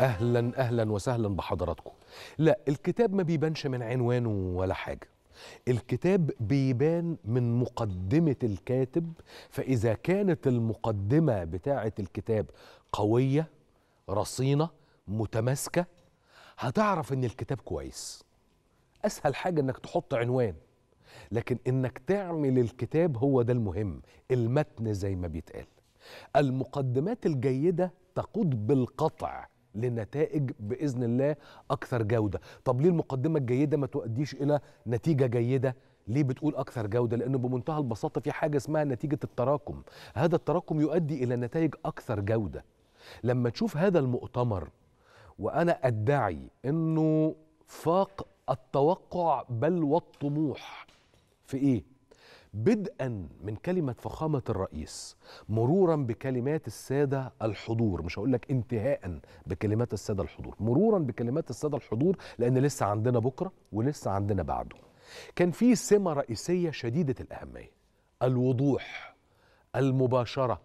اهلا اهلا وسهلا بحضراتكم لا الكتاب ما بيبانش من عنوانه ولا حاجه الكتاب بيبان من مقدمه الكاتب فاذا كانت المقدمه بتاعه الكتاب قويه رصينه متماسكه هتعرف ان الكتاب كويس اسهل حاجه انك تحط عنوان لكن انك تعمل الكتاب هو ده المهم المتن زي ما بيتقال المقدمات الجيده تقود بالقطع لنتائج باذن الله اكثر جوده طب ليه المقدمه الجيده ما تؤديش الى نتيجه جيده ليه بتقول اكثر جوده لانه بمنتهى البساطه في حاجه اسمها نتيجه التراكم هذا التراكم يؤدي الى نتائج اكثر جوده لما تشوف هذا المؤتمر وانا ادعي انه فاق التوقع بل والطموح في ايه بدءا من كلمة فخامة الرئيس مرورا بكلمات السادة الحضور مش هقول لك انتهاء بكلمات السادة الحضور مرورا بكلمات السادة الحضور لأن لسه عندنا بكرة ولسه عندنا بعده كان في سمة رئيسية شديدة الأهمية الوضوح المباشرة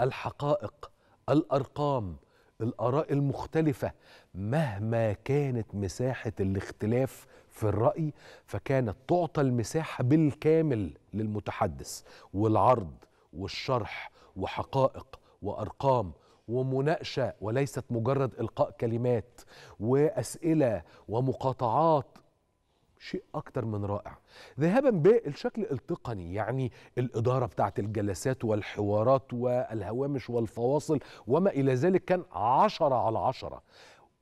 الحقائق الأرقام الآراء المختلفة مهما كانت مساحة الاختلاف في الرأي فكانت تعطى المساحة بالكامل للمتحدث والعرض والشرح وحقائق وأرقام ومناقشة وليست مجرد إلقاء كلمات وأسئلة ومقاطعات شيء أكتر من رائع ذهابا بالشكل التقني يعني الإدارة بتاعة الجلسات والحوارات والهوامش والفواصل وما إلى ذلك كان عشرة على عشرة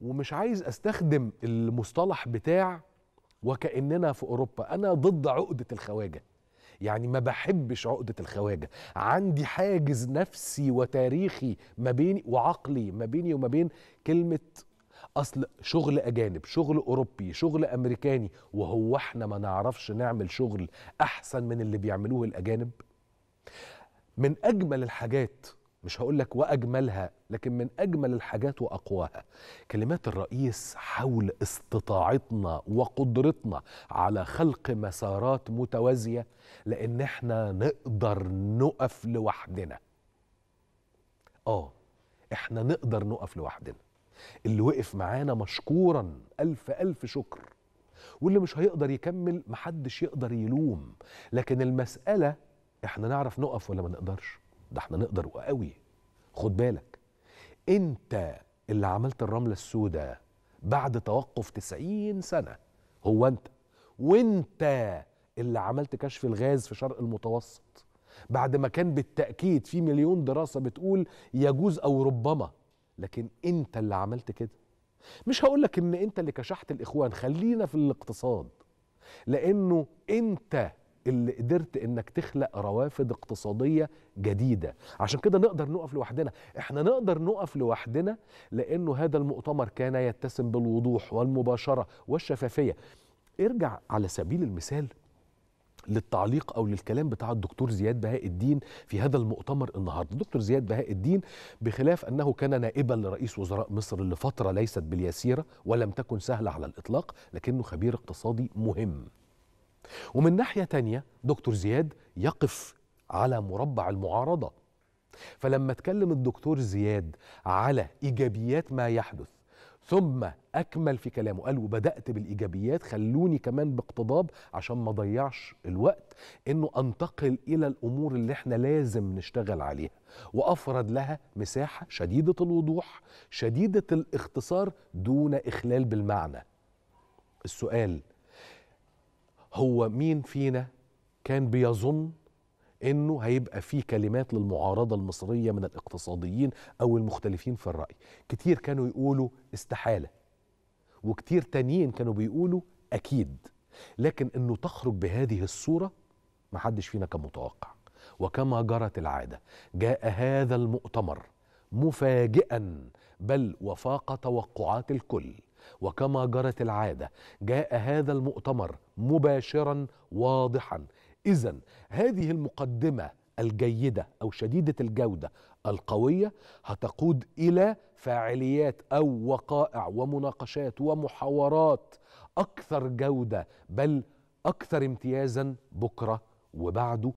ومش عايز أستخدم المصطلح بتاع وكأننا في أوروبا أنا ضد عقدة الخواجة يعني ما بحبش عقدة الخواجة عندي حاجز نفسي وتاريخي ما بيني وعقلي ما بيني وما بين كلمة اصل شغل اجانب شغل اوروبي شغل امريكاني وهو احنا ما نعرفش نعمل شغل احسن من اللي بيعملوه الاجانب من اجمل الحاجات مش هقول لك واجملها لكن من اجمل الحاجات واقواها كلمات الرئيس حول استطاعتنا وقدرتنا على خلق مسارات متوازيه لان احنا نقدر نقف لوحدنا اه احنا نقدر نقف لوحدنا اللي وقف معانا مشكورا ألف ألف شكر واللي مش هيقدر يكمل محدش يقدر يلوم لكن المسألة احنا نعرف نقف ولا ما نقدرش ده احنا نقدر وقوي خد بالك انت اللي عملت الرملة السوداء بعد توقف 90 سنة هو انت وانت اللي عملت كشف الغاز في شرق المتوسط بعد ما كان بالتأكيد في مليون دراسة بتقول يجوز أو ربما لكن انت اللي عملت كده مش هقولك ان انت اللي كشحت الاخوان خلينا في الاقتصاد لانه انت اللي قدرت انك تخلق روافد اقتصاديه جديده عشان كده نقدر نقف لوحدنا احنا نقدر نقف لوحدنا لانه هذا المؤتمر كان يتسم بالوضوح والمباشره والشفافيه ارجع على سبيل المثال للتعليق او للكلام بتاع الدكتور زياد بهاء الدين في هذا المؤتمر النهارده، الدكتور زياد بهاء الدين بخلاف انه كان نائبا لرئيس وزراء مصر لفتره ليست باليسيره ولم تكن سهله على الاطلاق، لكنه خبير اقتصادي مهم. ومن ناحيه تانية دكتور زياد يقف على مربع المعارضه. فلما اتكلم الدكتور زياد على ايجابيات ما يحدث ثم اكمل في كلامه قال وبدات بالايجابيات خلوني كمان باقتضاب عشان ما اضيعش الوقت انه انتقل الى الامور اللي احنا لازم نشتغل عليها وافرد لها مساحه شديده الوضوح شديده الاختصار دون اخلال بالمعنى السؤال هو مين فينا كان بيظن انه هيبقى في كلمات للمعارضه المصريه من الاقتصاديين او المختلفين في الراي كتير كانوا يقولوا استحاله وكتير تانيين كانوا بيقولوا اكيد لكن انه تخرج بهذه الصوره ما حدش فينا كان متوقع وكما جرت العاده جاء هذا المؤتمر مفاجئا بل وفاق توقعات الكل وكما جرت العاده جاء هذا المؤتمر مباشرا واضحا إذا هذه المقدمة الجيدة أو شديدة الجودة القوية هتقود إلى فاعليات أو وقائع ومناقشات ومحاورات أكثر جودة بل أكثر امتيازا بكرة وبعده